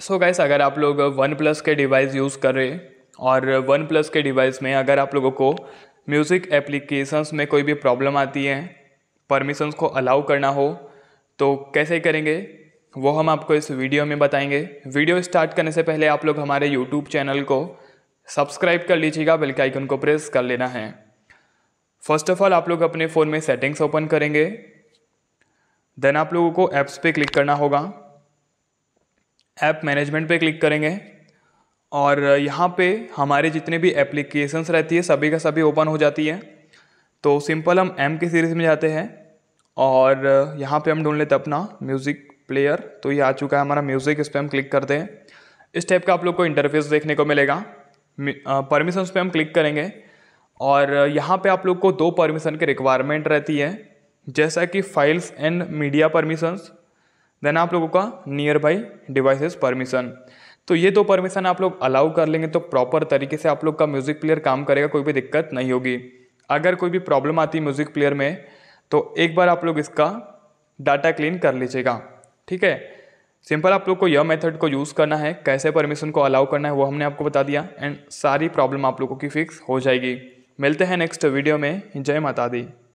सो so gas अगर आप लोग वन प्लस के डिवाइस यूज़ कर रहे और वन प्लस के डिवाइस में अगर आप लोगों को म्यूज़िक एप्लीकेशंस में कोई भी प्रॉब्लम आती है परमिशंस को अलाउ करना हो तो कैसे करेंगे वो हम आपको इस वीडियो में बताएंगे वीडियो स्टार्ट करने से पहले आप लोग हमारे यूट्यूब चैनल को सब्सक्राइब कर लीजिएगा बेल के आइकन को प्रेस कर लेना है फर्स्ट ऑफ ऑल आप लोग अपने फ़ोन में सेटिंग्स ओपन करेंगे देन आप लोगों को ऐप्स पे क्लिक करना होगा ऐप मैनेजमेंट पे क्लिक करेंगे और यहाँ पे हमारे जितने भी एप्लीकेशंस रहती है सभी का सभी ओपन हो जाती है तो सिंपल हम एम की सीरीज़ में जाते हैं और यहाँ पे हम ढूंढ लेते अपना म्यूज़िक प्लेयर तो ये आ चुका है हमारा म्यूज़िक इस पर हम क्लिक करते हैं इस टाइप का आप लोग को इंटरफेस देखने को मिलेगा परमिशंस पे हम क्लिक करेंगे और यहाँ पे आप लोग को दो परमिशन की रिक्वायरमेंट रहती है जैसा कि files and media permissions then आप लोगों का नियर बाई डिवाइसेस परमिशन तो ये दो परमिशन आप लोग अलाउ कर लेंगे तो प्रॉपर तरीके से आप लोग का म्यूज़िक प्लेयर काम करेगा कोई भी दिक्कत नहीं होगी अगर कोई भी प्रॉब्लम आती है म्यूज़िक प्लेयर में तो एक बार आप लोग इसका डाटा क्लीन कर लीजिएगा ठीक है सिंपल आप लोग को यह मेथड को यूज़ करना है कैसे परमिशन को अलाउ करना है वो हमने आपको बता दिया एंड सारी प्रॉब्लम आप लोगों की फिक्स हो जाएगी मिलते हैं नेक्स्ट वीडियो में जय माता दी